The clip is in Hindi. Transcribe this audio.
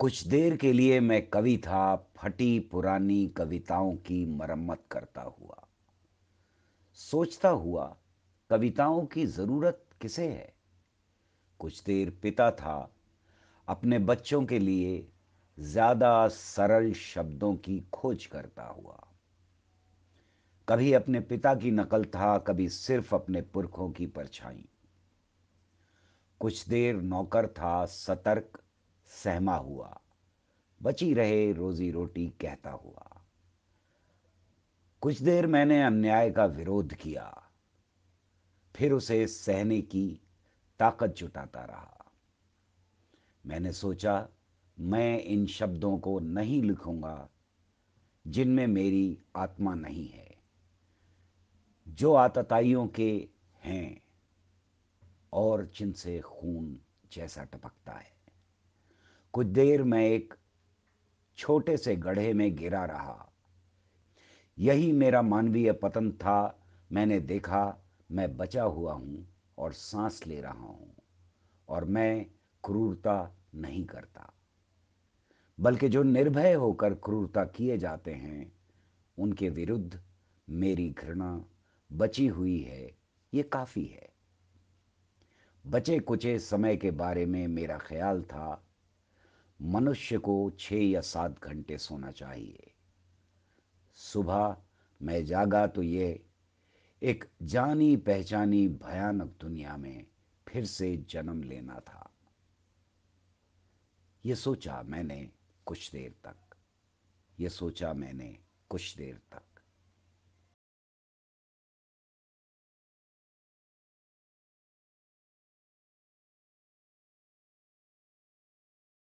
कुछ देर के लिए मैं कवि था फटी पुरानी कविताओं की मरम्मत करता हुआ सोचता हुआ कविताओं की ज़रूरत किसे है कुछ देर पिता था अपने बच्चों के लिए ज़्यादा सरल शब्दों की खोज करता हुआ कभी अपने पिता की नकल था कभी सिर्फ अपने पुरखों की परछाई कुछ देर नौकर था सतर्क सहमा हुआ बची रहे रोजी रोटी कहता हुआ कुछ देर मैंने अन्याय का विरोध किया फिर उसे सहने की ताकत जुटाता रहा मैंने सोचा मैं इन शब्दों को नहीं लिखूंगा जिनमें मेरी आत्मा नहीं है जो आतताइयों के हैं और जिनसे खून जैसा टपकता है कुछ देर में एक छोटे से गढ़े में गिरा रहा यही मेरा मानवीय पतन था मैंने देखा मैं बचा हुआ हूं और सांस ले रहा हूं और मैं क्रूरता नहीं करता बल्कि जो निर्भय होकर क्रूरता किए जाते हैं उनके विरुद्ध मेरी घृणा बची हुई है ये काफ़ी है बचे कुचे समय के बारे में मेरा ख्याल था मनुष्य को छः या सात घंटे सोना चाहिए सुबह मैं जागा तो ये एक जानी पहचानी भयानक दुनिया में फिर से जन्म लेना था ये सोचा मैंने कुछ देर तक ये सोचा मैंने कुछ देर तक